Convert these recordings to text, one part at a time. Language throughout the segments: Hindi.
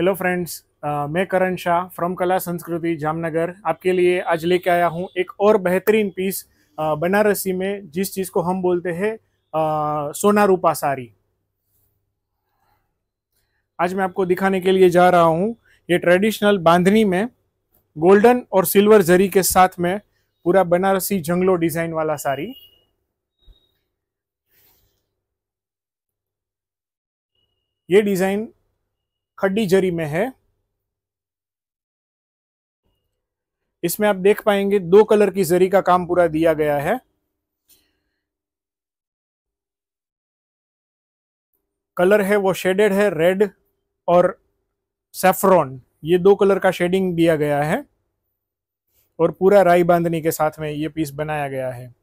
हेलो फ्रेंड्स uh, मैं करण शाह फ्रॉम कला संस्कृति जामनगर आपके लिए आज लेके आया हूँ एक और बेहतरीन पीस uh, बनारसी में जिस चीज़ को हम बोलते हैं uh, सोना रूपा साड़ी आज मैं आपको दिखाने के लिए जा रहा हूँ ये ट्रेडिशनल बांधनी में गोल्डन और सिल्वर जरी के साथ में पूरा बनारसी जंगलो डिज़ाइन वाला साड़ी ये डिज़ाइन खड्डी जरी में है इसमें आप देख पाएंगे दो कलर की जरी का काम पूरा दिया गया है कलर है वो शेडेड है रेड और सेफ्रॉन ये दो कलर का शेडिंग दिया गया है और पूरा राई बांधनी के साथ में ये पीस बनाया गया है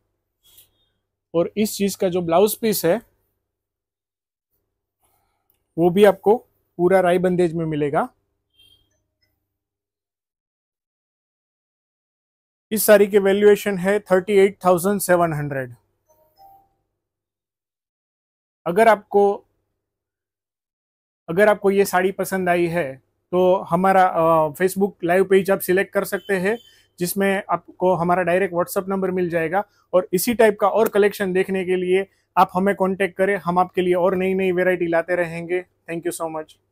और इस चीज का जो ब्लाउज पीस है वो भी आपको पूरा राई बंदेज में मिलेगा इस साड़ी की वैल्यूएशन है thirty eight thousand seven hundred अगर आपको अगर आपको ये साड़ी पसंद आई है तो हमारा फेसबुक लाइव पेज आप सिलेक्ट कर सकते हैं जिसमें आपको हमारा डायरेक्ट व्हाट्सअप नंबर मिल जाएगा और इसी टाइप का और कलेक्शन देखने के लिए आप हमें कांटेक्ट करें हम आपके लिए और नई नई वैरायटी लाते रहेंगे थैंक यू सो मच